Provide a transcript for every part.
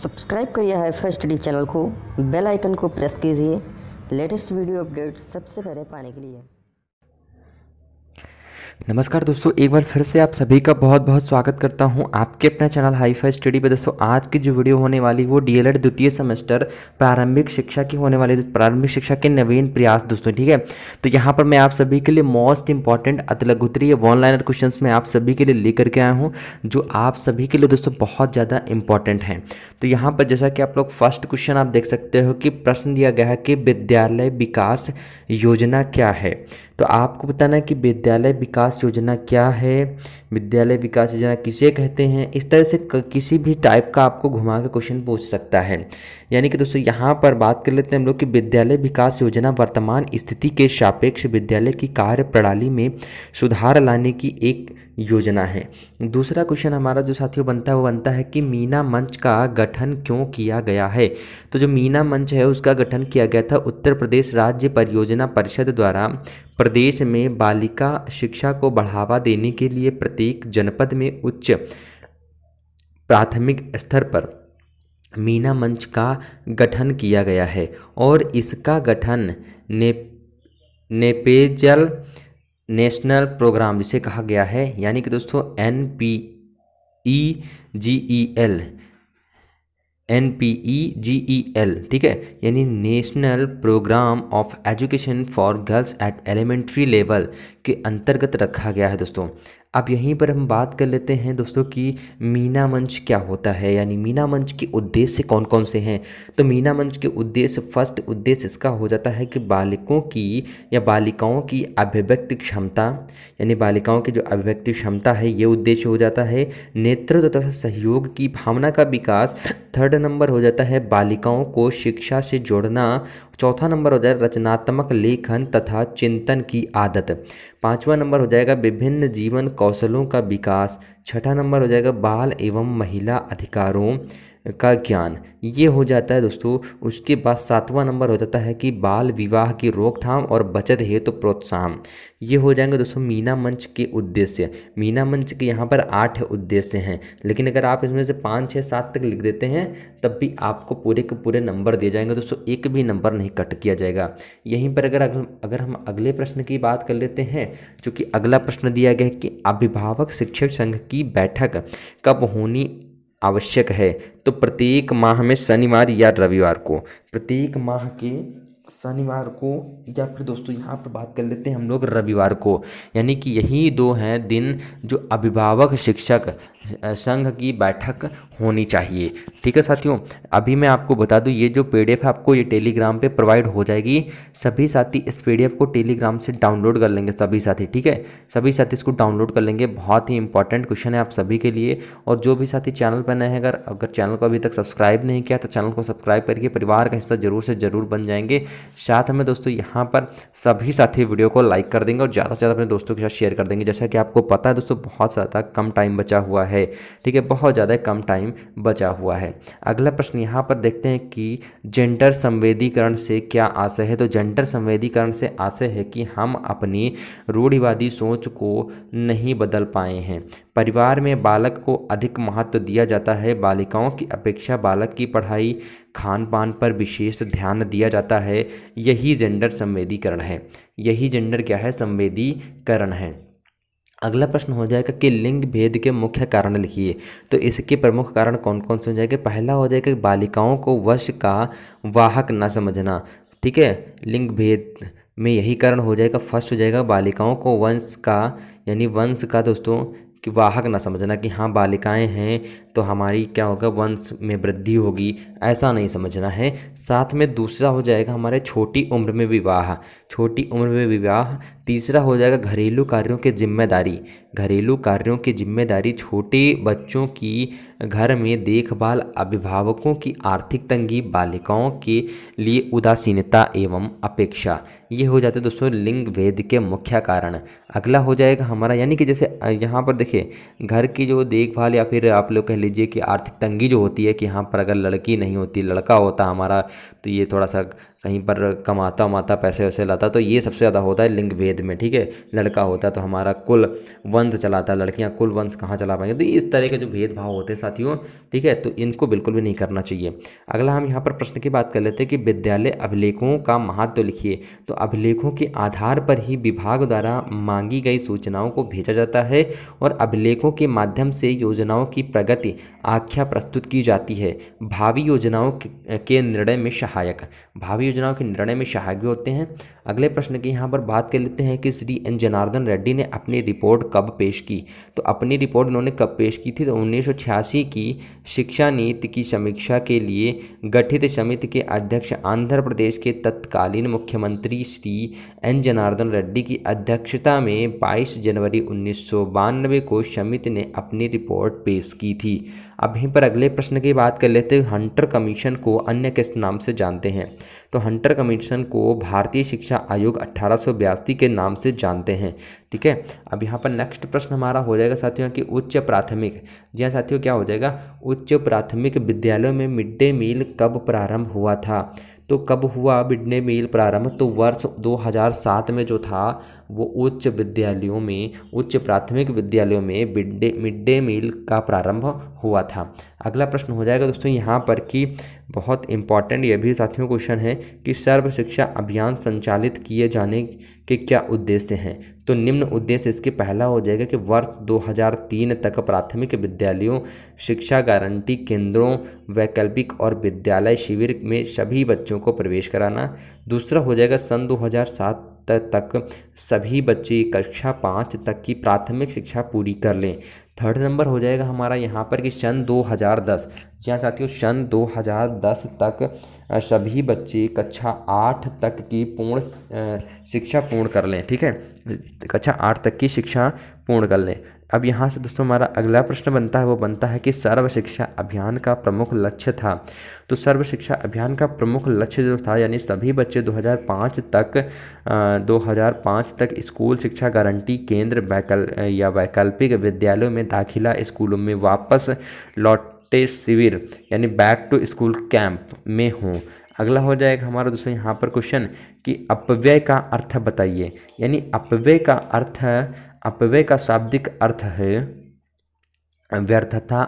subscribe करिए high first study channel को bell icon को प्रेस कीजिए लेटेस्ट वीडियो अपडेट सबसे पहले पाने के लिए नमस्कार दोस्तों एक बार फिर से आप सभी का बहुत बहुत स्वागत करता हूं आपके अपने चैनल हाई फाई स्टडी पर दोस्तों आज की जो वीडियो होने वाली वो डीएलएड द्वितीय सेमेस्टर प्रारंभिक शिक्षा की होने वाली प्रारंभिक शिक्षा के नवीन प्रयास दोस्तों ठीक है तो यहां पर मैं आप सभी के लिए मोस्ट इंपॉर्टेंट अतलगुतरी वन लाइनर क्वेश्चन में आप सभी के लिए लेकर के आया हूँ जो आप सभी के लिए दोस्तों बहुत ज़्यादा इंपॉर्टेंट हैं तो यहाँ पर जैसा कि आप लोग फर्स्ट क्वेश्चन आप देख सकते हो कि प्रश्न दिया गया है कि विद्यालय विकास योजना क्या है तो आपको बताना है कि विद्यालय विकास विकास योजना क्या है विद्यालय विकास योजना किसे कहते हैं इस तरह से किसी भी टाइप का आपको घुमा के क्वेश्चन पूछ सकता है यानी कि दोस्तों यहाँ पर बात कर लेते हैं हम लोग कि विद्यालय विकास योजना वर्तमान स्थिति के सापेक्ष विद्यालय की कार्य प्रणाली में सुधार लाने की एक योजना है दूसरा क्वेश्चन हमारा जो साथियों बनता है वो बनता है कि मीना मंच का गठन क्यों किया गया है तो जो मीना मंच है उसका गठन किया गया था उत्तर प्रदेश राज्य परियोजना परिषद द्वारा प्रदेश में बालिका शिक्षा को बढ़ावा देने के लिए प्रत्येक जनपद में उच्च प्राथमिक स्तर पर मीना मंच का गठन किया गया है और इसका गठन ने नेपेजल नेशनल प्रोग्राम जिसे कहा गया है यानी कि दोस्तों N P E G E L N P E G E L ठीक है यानी national programme of education for girls at elementary level के अंतर्गत रखा गया है दोस्तों अब यहीं पर हम बात कर लेते हैं दोस्तों कि मीना मंच क्या होता है यानी मीना मंच के उद्देश्य कौन कौन से हैं तो मीना मंच के उद्देश्य फर्स्ट उद्देश्य इसका हो जाता है कि बालिकों की या बालिकाओं की अभिव्यक्ति क्षमता यानी बालिकाओं की जो अभिव्यक्ति क्षमता है ये उद्देश्य हो जाता है नेतृत्व तथा सहयोग की भावना का विकास थर्ड नंबर हो जाता है बालिकाओं को शिक्षा से जोड़ना चौथा नंबर हो जाएगा रचनात्मक लेखन तथा चिंतन की आदत पाँचवा नंबर हो जाएगा विभिन्न जीवन कौशलों का विकास छठा नंबर हो जाएगा बाल एवं महिला अधिकारों का ज्ञान ये हो जाता है दोस्तों उसके बाद सातवां नंबर हो जाता है कि बाल विवाह की रोकथाम और बचत हेतु तो प्रोत्साहन ये हो जाएंगे दोस्तों मीना मंच के उद्देश्य मीना मंच के यहाँ पर आठ उद्देश्य हैं लेकिन अगर आप इसमें से पाँच छः सात तक लिख देते हैं तब भी आपको पूरे के पूरे नंबर दिए जाएंगे दोस्तों एक भी नंबर नहीं कट किया जाएगा यहीं पर अगर अगर हम अगले प्रश्न की बात कर लेते हैं चूँकि अगला प्रश्न दिया गया है कि अभिभावक शिक्षक संघ की बैठक कब होनी आवश्यक है तो प्रत्येक माह में शनिवार या रविवार को प्रत्येक माह के शनिवार को या फिर दोस्तों यहाँ पर बात कर लेते हैं हम लोग रविवार को यानी कि यही दो हैं दिन जो अभिभावक शिक्षक संघ की बैठक होनी चाहिए ठीक है साथियों अभी मैं आपको बता दूं ये जो पी है आपको ये टेलीग्राम पे प्रोवाइड हो जाएगी सभी साथी इस पी को टेलीग्राम से डाउनलोड कर लेंगे सभी साथी ठीक है सभी साथी इसको डाउनलोड कर लेंगे बहुत ही इंपॉर्टेंट क्वेश्चन है आप सभी के लिए और जो भी साथी चैनल पर नए हैं अगर अगर चैनल को अभी तक सब्सक्राइब नहीं किया तो चैनल को सब्सक्राइब करके परिवार का हिस्सा जरूर से ज़रूर बन जाएंगे साथ में दोस्तों यहाँ पर सभी साथी वीडियो को लाइक कर देंगे और ज़्यादा से ज़्यादा अपने दोस्तों के साथ शेयर कर देंगे जैसा कि आपको पता है दोस्तों बहुत ज़्यादा कम टाइम बचा हुआ है है ठीक है बहुत ज़्यादा कम टाइम बचा हुआ है अगला प्रश्न यहाँ पर देखते हैं कि जेंडर संवेदीकरण से क्या आशय है तो जेंडर संवेदीकरण से आशय है कि हम अपनी रूढ़िवादी सोच को नहीं बदल पाए हैं परिवार में बालक को अधिक महत्व दिया जाता है बालिकाओं की अपेक्षा बालक की पढ़ाई खान पान पर विशेष ध्यान दिया जाता है यही जेंडर संवेदीकरण है यही जेंडर क्या है संवेदीकरण है अगला प्रश्न हो जाएगा कि लिंग भेद के मुख्य कारण लिखिए तो इसके प्रमुख कारण कौन कौन से हो जाएंगे पहला हो जाएगा बालिकाओं को वश का वाहक ना समझना ठीक है लिंग भेद में यही कारण हो जाएगा फर्स्ट हो जाएगा बालिकाओं को वंश का यानी वंश का दोस्तों कि वाहक ना समझना कि हाँ बालिकाएं हैं तो हमारी क्या होगा वंश में वृद्धि होगी ऐसा नहीं समझना है साथ में दूसरा हो जाएगा हमारे छोटी उम्र में विवाह छोटी उम्र में विवाह तीसरा हो जाएगा घरेलू कार्यों की जिम्मेदारी घरेलू कार्यों की जिम्मेदारी छोटे बच्चों की घर में देखभाल अभिभावकों की आर्थिक तंगी बालिकाओं के लिए उदासीनता एवं अपेक्षा ये हो जाते दोस्तों लिंग भेद के मुख्य कारण अगला हो जाएगा हमारा यानी कि जैसे यहाँ पर देखिए घर की जो देखभाल या फिर आप लोग कह लीजिए कि आर्थिक तंगी जो होती है कि हाँ पर अगर लड़की नहीं होती लड़का होता हमारा तो ये थोड़ा सा कहीं पर कमाता उमाता पैसे वैसे लाता तो ये सबसे ज़्यादा होता है लिंग भेद में ठीक है लड़का होता है तो हमारा कुल वंश चलाता है लड़कियाँ कुल वंश कहाँ चला पाएंगे तो इस तरह के जो भेदभाव होते हैं साथियों ठीक है तो इनको बिल्कुल भी नहीं करना चाहिए अगला हम यहाँ पर प्रश्न की बात कर लेते हैं कि विद्यालय अभिलेखों का महत्व तो लिखिए तो अभिलेखों के आधार पर ही विभाग द्वारा मांगी गई सूचनाओं को भेजा जाता है और अभिलेखों के माध्यम से योजनाओं की प्रगति आख्या प्रस्तुत की जाती है भावी योजनाओं के निर्णय में सहायक भावी योजनाओं के निर्णय में सहायक भी होते हैं अगले प्रश्न की यहाँ पर बात कर लेते हैं कि श्री एन जनार्दन रेड्डी ने अपनी रिपोर्ट कब पेश की तो अपनी रिपोर्ट उन्होंने कब पेश की थी तो उन्नीस की शिक्षा नीति की समीक्षा के लिए गठित समिति के अध्यक्ष आंध्र प्रदेश के तत्कालीन मुख्यमंत्री श्री एन जनार्दन रेड्डी की अध्यक्षता में 22 जनवरी उन्नीस को समिति ने अपनी रिपोर्ट पेश की थी अब यहीं पर अगले प्रश्न की बात कर लेते हैं हंटर कमीशन को अन्य किस नाम से जानते हैं तो हंटर कमीशन को भारतीय शिक्षा शिक्षा आयोग अट्ठारह के नाम से जानते हैं ठीक है अब यहाँ पर नेक्स्ट प्रश्न हमारा हो जाएगा साथियों कि उच्च प्राथमिक जी हाँ साथियों क्या हो जाएगा उच्च प्राथमिक विद्यालयों में मिड डे मील कब प्रारंभ हुआ था तो कब हुआ मिड डे मील प्रारंभ तो वर्ष 2007 में जो था वो उच्च विद्यालयों में उच्च प्राथमिक विद्यालयों में mid day mid day meal का प्रारंभ हुआ था अगला प्रश्न हो जाएगा दोस्तों यहाँ पर कि बहुत इंपॉर्टेंट यह भी साथियों क्वेश्चन है कि सर्व शिक्षा अभियान संचालित किए जाने के क्या उद्देश्य हैं तो निम्न उद्देश्य इसके पहला हो जाएगा कि वर्ष 2003 तक प्राथमिक विद्यालयों शिक्षा गारंटी केंद्रों वैकल्पिक और विद्यालय शिविर में सभी बच्चों को प्रवेश कराना दूसरा हो जाएगा सन 2007 सत्तर तक सभी बच्चे कक्षा पाँच तक की प्राथमिक शिक्षा पूरी कर लें थर्ड नंबर हो जाएगा हमारा यहाँ पर कि सन 2010 जहाँ चाहती हूँ सन 2010 तक सभी बच्चे कक्षा आठ तक की पूर्ण शिक्षा पूर्ण कर लें ठीक है कक्षा आठ तक की शिक्षा पूर्ण कर लें अब यहाँ से दोस्तों हमारा अगला प्रश्न बनता है वो बनता है कि सर्व शिक्षा अभियान का प्रमुख लक्ष्य था तो सर्व शिक्षा अभियान का प्रमुख लक्ष्य जो था यानी सभी बच्चे 2005 तक आ, 2005 तक स्कूल शिक्षा गारंटी केंद्र वैकल या वैकल्पिक विद्यालयों में दाखिला स्कूलों में वापस लौटे शिविर यानी बैक टू स्कूल कैंप में हों अगला हो जाएगा हमारा दोस्तों यहाँ पर क्वेश्चन कि अपव्यय का अर्थ बताइए यानी अपव्यय का अर्थ अपव्यय का शाब्दिक अर्थ है व्यर्थता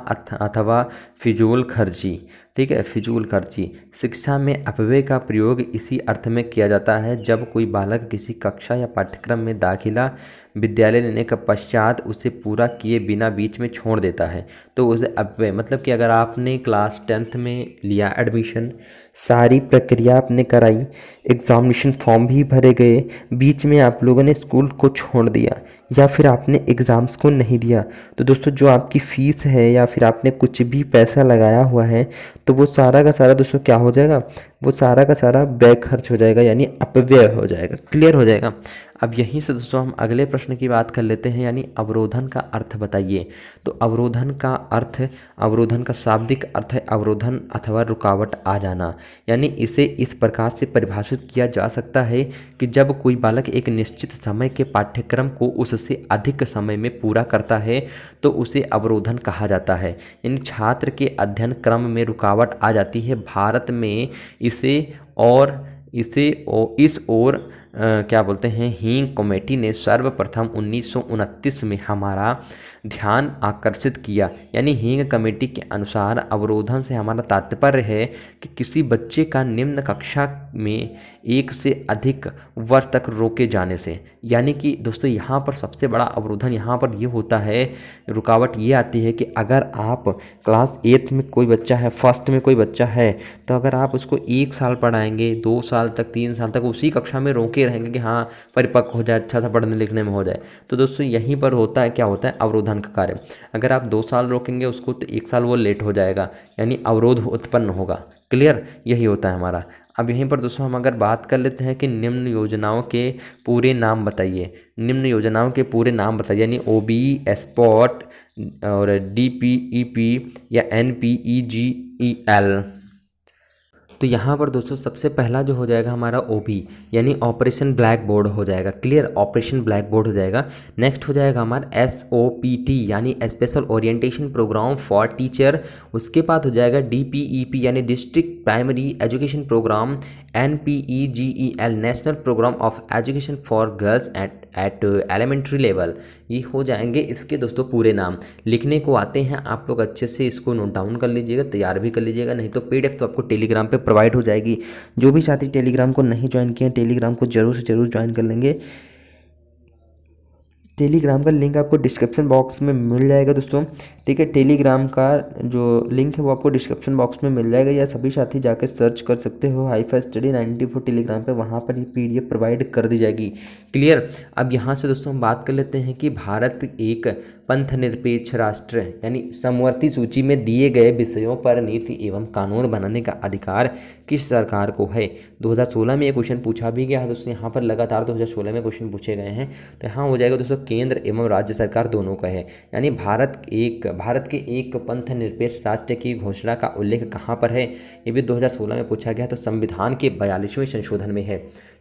अथवा फिजूल खर्ची ठीक है फिजूल खर्ची शिक्षा में अपव्यय का प्रयोग इसी अर्थ में किया जाता है जब कोई बालक किसी कक्षा या पाठ्यक्रम में दाखिला विद्यालय लेने का पश्चात उसे पूरा किए बिना बीच में छोड़ देता है तो उसे अब मतलब कि अगर आपने क्लास टेंथ में लिया एडमिशन सारी प्रक्रिया आपने कराई एग्ज़ामिनेशन फॉर्म भी भरे गए बीच में आप लोगों ने स्कूल को छोड़ दिया या फिर आपने एग्ज़ाम्स को नहीं दिया तो दोस्तों जो आपकी फ़ीस है या फिर आपने कुछ भी पैसा लगाया हुआ है तो वो सारा का सारा दोस्तों क्या हो जाएगा वो सारा का सारा व्यय खर्च हो जाएगा यानी अपव्यय हो जाएगा क्लियर हो जाएगा अब यहीं से दोस्तों हम अगले प्रश्न की बात कर लेते हैं यानी अवरोधन का अर्थ बताइए तो अवरोधन का अर्थ अवरोधन का शाब्दिक अर्थ है अवरोधन अथवा रुकावट आ जाना यानी इसे इस प्रकार से परिभाषित किया जा सकता है कि जब कोई बालक एक निश्चित समय के पाठ्यक्रम को उससे अधिक समय में पूरा करता है तो उसे अवरोधन कहा जाता है यानी छात्र के अध्ययन क्रम में रुकावट आ जाती है भारत में इसे और इसे और इस ओर क्या बोलते हैं हींग कमेटी ने सर्वप्रथम उन्नीस में हमारा ध्यान आकर्षित किया यानी हींग कमेटी के अनुसार अवरोधन से हमारा तात्पर्य है कि किसी बच्चे का निम्न कक्षा में एक से अधिक वर्ष तक रोके जाने से यानी कि दोस्तों यहाँ पर सबसे बड़ा अवरोधन यहाँ पर ये होता है रुकावट ये आती है कि अगर आप क्लास एट्थ में कोई बच्चा है फर्स्ट में कोई बच्चा है तो अगर आप उसको एक साल पढ़ाएंगे दो साल तक तीन साल तक उसी कक्षा में रोके रहेंगे कि हाँ परिपक्व हो जाए अच्छा सा पढ़ने लिखने में हो जाए तो दोस्तों यहीं पर होता है क्या होता है अवरोधन समाधान का कार्य अगर आप दो साल रोकेंगे उसको तो एक साल वो लेट हो जाएगा यानी अवरोध उत्पन्न होगा क्लियर यही होता है हमारा अब यहीं पर दोस्तों हम अगर बात कर लेते हैं कि निम्न योजनाओं के पूरे नाम बताइए निम्न योजनाओं के पूरे नाम बताइए यानी ओ बी और डी पी ई पी या N P E G E L तो यहाँ पर दोस्तों सबसे पहला जो हो जाएगा हमारा ओ यानी ऑपरेशन ब्लैक बोर्ड हो जाएगा क्लियर ऑपरेशन ब्लैक बोर्ड हो जाएगा नेक्स्ट हो जाएगा हमारा एस ओ पी टी यानी special orientation programme for teacher उसके बाद हो जाएगा डी पी ई पी यानी district primary education programme N P E G E L national programme of education for girls and at elementary level ये हो जाएंगे इसके दोस्तों पूरे नाम लिखने को आते हैं आप लोग अच्छे से इसको नोट डाउन कर लीजिएगा तैयार भी कर लीजिएगा नहीं तो पीडीएफ तो आपको टेलीग्राम पे प्रोवाइड हो जाएगी जो भी साथी टेलीग्राम को नहीं ज्वाइन किए टेलीग्राम को जरूर से जरूर ज्वाइन कर लेंगे टेलीग्राम का लिंक आपको डिस्क्रिप्शन बॉक्स में मिल जाएगा दोस्तों ठीक है टेलीग्राम का जो लिंक है वो आपको डिस्क्रिप्शन बॉक्स में मिल जाएगा या सभी साथी जाकर सर्च कर सकते हो Haifa study ninety four telegram पर वहाँ पर ये पी प्रोवाइड कर दी जाएगी क्लियर अब यहाँ से दोस्तों हम बात कर लेते हैं कि भारत एक पंथ निरपेक्ष राष्ट्र यानी समवर्ती सूची में दिए गए विषयों पर नीति एवं कानून बनाने का अधिकार किस सरकार को है 2016 में ये क्वेश्चन पूछा भी गया है दोस्तों यहाँ पर लगातार 2016 में क्वेश्चन पूछे गए हैं तो यहाँ हो जाएगा दोस्तों केंद्र एवं राज्य सरकार दोनों का है यानी भारत एक भारत के एक पंथ निरपेक्ष राष्ट्र की घोषणा का उल्लेख कहाँ पर है ये भी 2016 में पूछा गया तो संविधान के बयालीसवें संशोधन में है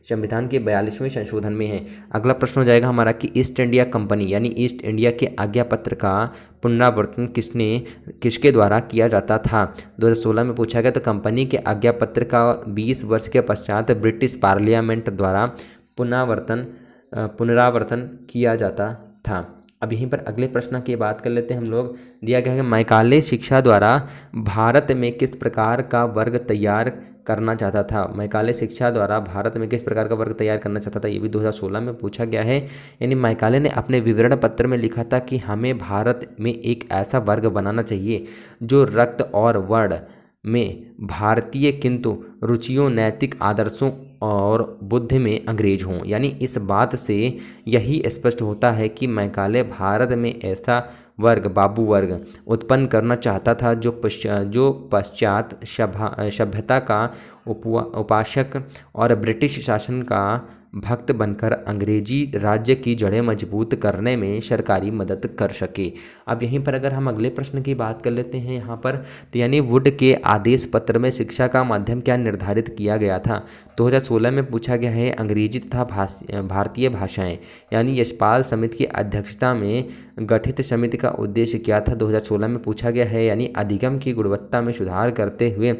संविधान के बयालीसवें संशोधन में है अगला प्रश्न हो जाएगा हमारा कि ईस्ट इंडिया कंपनी यानी ईस्ट इंडिया के आज्ञा पत्र का पुनरावर्तन किसने किसके द्वारा किया जाता था 2016 में पूछा गया तो कंपनी के आज्ञा पत्र का 20 वर्ष के पश्चात ब्रिटिश पार्लियामेंट द्वारा पुनरावर्तन पुनरावर्तन किया जाता था अब यहीं पर अगले प्रश्न की बात कर लेते हैं हम लोग दिया गया है कि मैकाले शिक्षा द्वारा भारत में किस प्रकार का वर्ग तैयार करना चाहता था मैकाले शिक्षा द्वारा भारत में किस प्रकार का वर्ग तैयार करना चाहता था ये भी 2016 में पूछा गया है यानी मैकाले ने अपने विवरण पत्र में लिखा था कि हमें भारत में एक ऐसा वर्ग बनाना चाहिए जो रक्त और वर्ण में भारतीय किंतु रुचियों नैतिक आदर्शों और बुद्ध में अंग्रेज हों यानी इस बात से यही स्पष्ट होता है कि मैकाले भारत में ऐसा वर्ग बाबू वर्ग उत्पन्न करना चाहता था जो पश्चा जो पश्चात सभा सभ्यता का उपवा उपासक और ब्रिटिश शासन का भक्त बनकर अंग्रेजी राज्य की जड़ें मजबूत करने में सरकारी मदद कर सके अब यहीं पर अगर हम अगले प्रश्न की बात कर लेते हैं यहाँ पर तो यानी वुड के आदेश पत्र में शिक्षा का माध्यम क्या निर्धारित किया गया था 2016 में पूछा गया है अंग्रेजी तथा भारतीय भाषाएं यानी यशपाल समिति की अध्यक्षता में गठित समिति का उद्देश्य क्या था 2016 में पूछा गया है यानी अधिगम की गुणवत्ता में सुधार करते हुए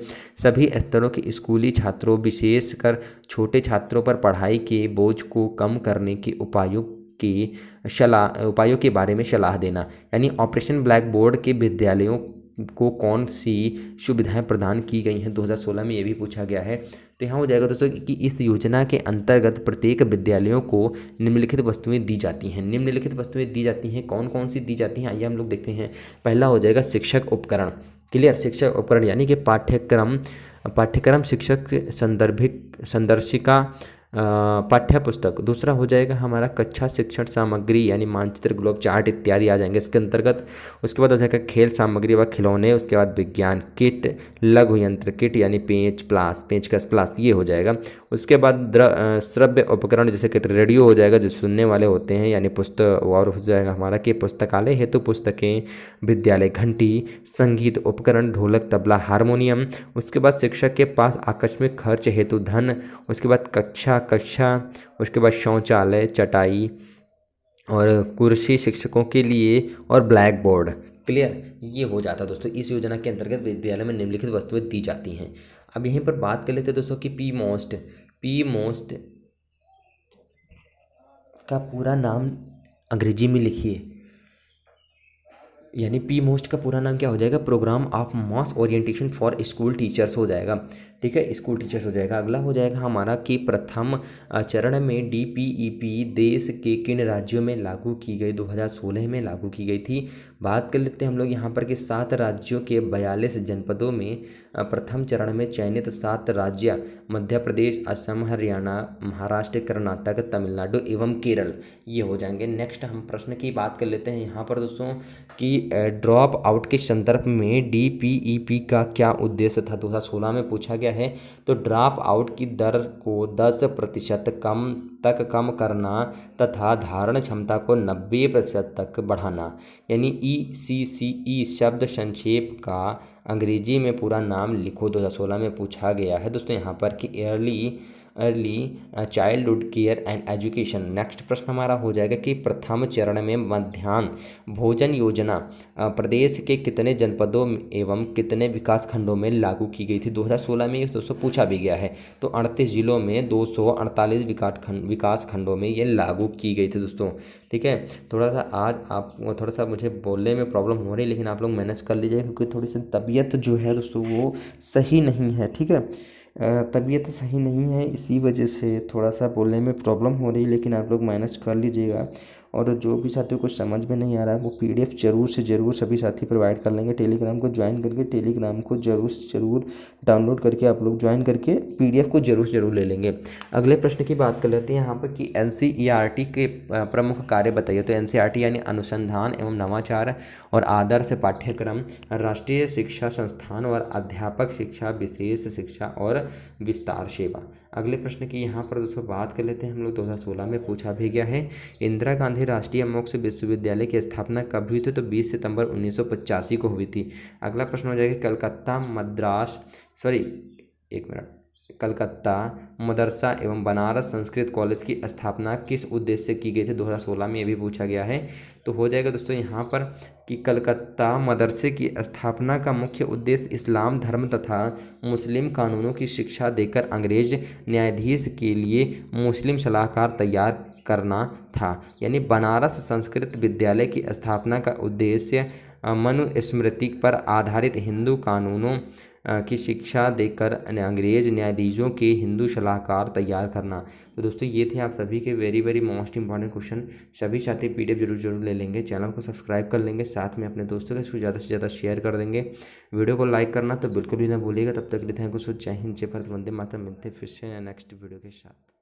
सभी स्तरों के स्कूली छात्रों विशेषकर छोटे छात्रों पर पढ़ाई के बोझ को कम करने के उपायों की सलाह उपायों के बारे में सलाह देना यानी ऑपरेशन ब्लैक बोर्ड के विद्यालयों को कौन सी सुविधाएं प्रदान की गई हैं 2016 में ये भी पूछा गया है तो यहाँ हो जाएगा दोस्तों कि इस योजना के अंतर्गत प्रत्येक विद्यालयों को निम्नलिखित वस्तुएं दी जाती हैं निम्नलिखित वस्तुएं दी जाती हैं कौन कौन सी दी जाती हैं आइए हम लोग देखते हैं पहला हो जाएगा शिक्षक उपकरण क्लियर शिक्षक उपकरण यानी कि पाठ्यक्रम पाठ्यक्रम शिक्षक संदर्भिक संदर्शिका पाठ्यपुस्तक दूसरा हो जाएगा हमारा कक्षा शिक्षण सामग्री यानी मानचित्र ग्लोब चार्ट इत्यादि आ जाएंगे इसके अंतर्गत उसके बाद हो जाएगा खेल सामग्री व खिलौने उसके बाद विज्ञान किट लघु यंत्र किट यानी पेंच प्लास पेंच पेंचकस प्लास ये हो जाएगा उसके बाद द्र श्रव्य उपकरण जैसे कि रेडियो हो जाएगा जो सुनने वाले होते हैं यानी पुस्तक और हो जाएगा हमारा कि पुस्तकालय हेतु तो पुस्तकें विद्यालय घंटी संगीत उपकरण ढोलक तबला हारमोनियम उसके बाद शिक्षक के पास आकस्मिक खर्च हेतु धन उसके बाद कक्षा कक्षा उसके बाद शौचालय चटाई और कुर्सी शिक्षकों के लिए और ब्लैक बोर्ड क्लियर ये हो जाता है दोस्तों इस योजना के अंतर्गत विद्यालय में निम्नलिखित वस्तुएं दी जाती हैं अब यहीं पर बात कर लेते हैं दोस्तों कि पी मोस्ट पी मोस्ट का पूरा नाम अंग्रेजी में लिखिए यानी पी मोस्ट का पूरा नाम क्या हो जाएगा programme of mass orientation for school teachers हो जाएगा ठीक है स्कूल टीचर्स हो जाएगा अगला हो जाएगा हमारा कि प्रथम चरण में डी पी ई पी देश के किन राज्यों में लागू की गई 2016 में लागू की गई थी बात कर लेते हैं हम लोग यहाँ पर कि सात राज्यों के बयालीस जनपदों में प्रथम चरण में चयनित सात राज्य मध्य प्रदेश असम हरियाणा महाराष्ट्र कर्नाटक तमिलनाडु एवं केरल ये हो जाएंगे नेक्स्ट हम प्रश्न की बात कर लेते हैं यहाँ पर दोस्तों कि ड्रॉप आउट के संदर्भ में डी पी ई पी का क्या उद्देश्य था सोलह में पूछा गया है तो ड्रॉप आउट की दर को 10 प्रतिशत कम तक कम करना तथा धारण क्षमता को 90 प्रतिशत तक बढ़ाना यानी ई सी सी ई शब्द संक्षेप का अंग्रेजी में पूरा नाम लिखो 2016 में पूछा गया है दोस्तों यहाँ पर कि early early childhood care and education next प्रश्न हमारा हो जाएगा कि प्रथम चरण में मध्यान्ह भोजन योजना uh, प्रदेश के कितने जनपदों एवं कितने विकास खंडों में लागू की गई थी 2016 में ये दोस्तों पूछा भी गया है तो अड़तीस जिलों में दो विकास खंड विकास खंडों में ये लागू की गई थी दोस्तों ठीक है थोड़ा सा आज आप थोड़ा सा मुझे बोलने में प्रॉब्लम हो रही है लेकिन आप लोग मैनेज कर लीजिए क्योंकि थोड़ी सी तबीयत जो है दोस्तों वो सही नहीं है ठीक है तबीयत सही नहीं है इसी वजह से थोड़ा सा बोलने में प्रॉब्लम हो रही है लेकिन आप लोग मैनेज कर लीजिएगा और जो भी साथियों को समझ में नहीं आ रहा है वो पी ज़रूर से ज़रूर सभी साथी प्रोवाइड कर लेंगे टेलीग्राम को ज्वाइन करके टेलीग्राम को ज़रूर से ज़रूर डाउनलोड करके आप लोग ज्वाइन करके पी को ज़रूर ज़रूर ले लेंगे अगले प्रश्न की बात कर लेते हैं यहाँ पर कि एन e के प्रमुख कार्य बताइए तो एन e यानी अनुसंधान एवं नवाचार और आदर्श पाठ्यक्रम राष्ट्रीय शिक्षा संस्थान और अध्यापक शिक्षा विशेष शिक्षा और विस्तार सेवा अगले प्रश्न की यहाँ पर दोस्तों बात कर लेते हैं हम लोग 2016 में पूछा भी गया है इंदिरा गांधी राष्ट्रीय मोक्ष विश्वविद्यालय की स्थापना कब हुई थी तो 20 सितंबर उन्नीस को हुई थी अगला प्रश्न हो जाएगा कलकत्ता मद्रास सॉरी एक मिनट कलकत्ता मदरसा एवं बनारस संस्कृत कॉलेज की स्थापना किस उद्देश्य से की गई थी 2016 में ये भी पूछा गया है तो हो जाएगा दोस्तों यहाँ पर कि कलकत्ता मदरसे की स्थापना का मुख्य उद्देश्य इस्लाम धर्म तथा मुस्लिम कानूनों की शिक्षा देकर अंग्रेज न्यायाधीश के लिए मुस्लिम सलाहकार तैयार करना था यानी बनारस संस्कृत विद्यालय की स्थापना का उद्देश्य मनुस्मृति पर आधारित हिंदू कानूनों की शिक्षा देकर अंग्रेज़ न्यायाधीशों के हिंदू सलाहकार तैयार करना तो दोस्तों ये थे आप सभी के very very most important question सभी साथी पी जरूर जरूर ले लेंगे चैनल को सब्सक्राइब कर लेंगे साथ में अपने दोस्तों के साथ ज़्यादा से ज़्यादा शेयर कर देंगे वीडियो को लाइक करना तो बिल्कुल भी ना भूलिएगा तब तक के लिए थैंक यू सो जय हिंद जय भरत वंदे माता मिलते फिर से नेक्स्ट वीडियो के साथ